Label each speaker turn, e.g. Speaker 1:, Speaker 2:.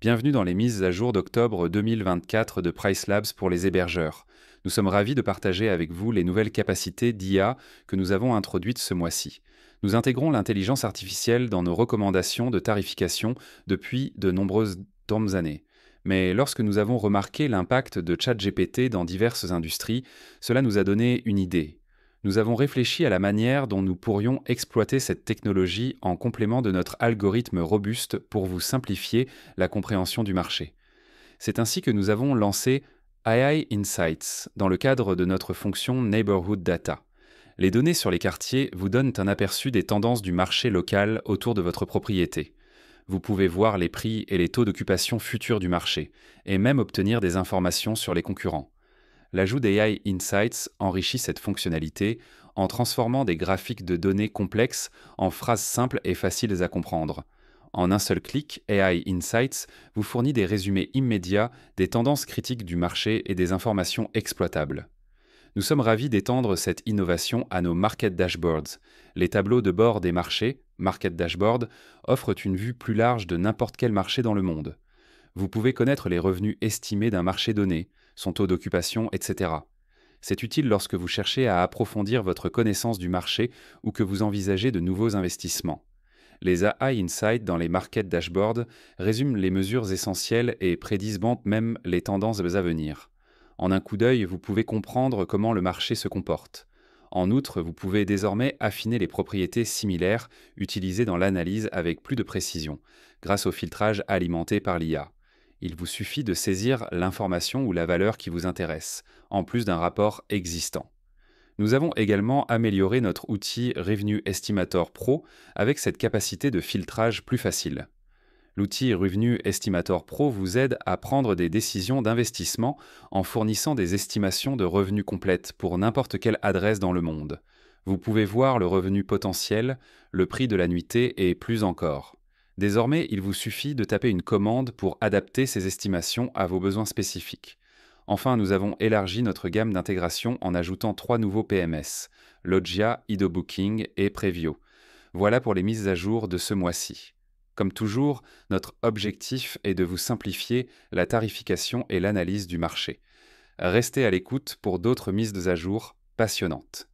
Speaker 1: Bienvenue dans les mises à jour d'octobre 2024 de Price Labs pour les hébergeurs. Nous sommes ravis de partager avec vous les nouvelles capacités d'IA que nous avons introduites ce mois-ci. Nous intégrons l'intelligence artificielle dans nos recommandations de tarification depuis de nombreuses années. Mais lorsque nous avons remarqué l'impact de ChatGPT dans diverses industries, cela nous a donné une idée, nous avons réfléchi à la manière dont nous pourrions exploiter cette technologie en complément de notre algorithme robuste pour vous simplifier la compréhension du marché. C'est ainsi que nous avons lancé AI Insights dans le cadre de notre fonction Neighborhood Data. Les données sur les quartiers vous donnent un aperçu des tendances du marché local autour de votre propriété. Vous pouvez voir les prix et les taux d'occupation futurs du marché, et même obtenir des informations sur les concurrents l'ajout d'AI Insights enrichit cette fonctionnalité en transformant des graphiques de données complexes en phrases simples et faciles à comprendre. En un seul clic, AI Insights vous fournit des résumés immédiats des tendances critiques du marché et des informations exploitables. Nous sommes ravis d'étendre cette innovation à nos market dashboards. Les tableaux de bord des marchés, market dashboards) offrent une vue plus large de n'importe quel marché dans le monde. Vous pouvez connaître les revenus estimés d'un marché donné, son taux d'occupation, etc. C'est utile lorsque vous cherchez à approfondir votre connaissance du marché ou que vous envisagez de nouveaux investissements. Les AI Insights dans les Market dashboards résument les mesures essentielles et prédisent même les tendances à venir. En un coup d'œil, vous pouvez comprendre comment le marché se comporte. En outre, vous pouvez désormais affiner les propriétés similaires utilisées dans l'analyse avec plus de précision, grâce au filtrage alimenté par l'IA il vous suffit de saisir l'information ou la valeur qui vous intéresse, en plus d'un rapport existant. Nous avons également amélioré notre outil Revenu Estimator Pro avec cette capacité de filtrage plus facile. L'outil Revenu Estimator Pro vous aide à prendre des décisions d'investissement en fournissant des estimations de revenus complètes pour n'importe quelle adresse dans le monde. Vous pouvez voir le revenu potentiel, le prix de la nuitée et plus encore. Désormais, il vous suffit de taper une commande pour adapter ces estimations à vos besoins spécifiques. Enfin, nous avons élargi notre gamme d'intégration en ajoutant trois nouveaux PMS, Logia, Idobooking et Previo. Voilà pour les mises à jour de ce mois-ci. Comme toujours, notre objectif est de vous simplifier la tarification et l'analyse du marché. Restez à l'écoute pour d'autres mises à jour passionnantes.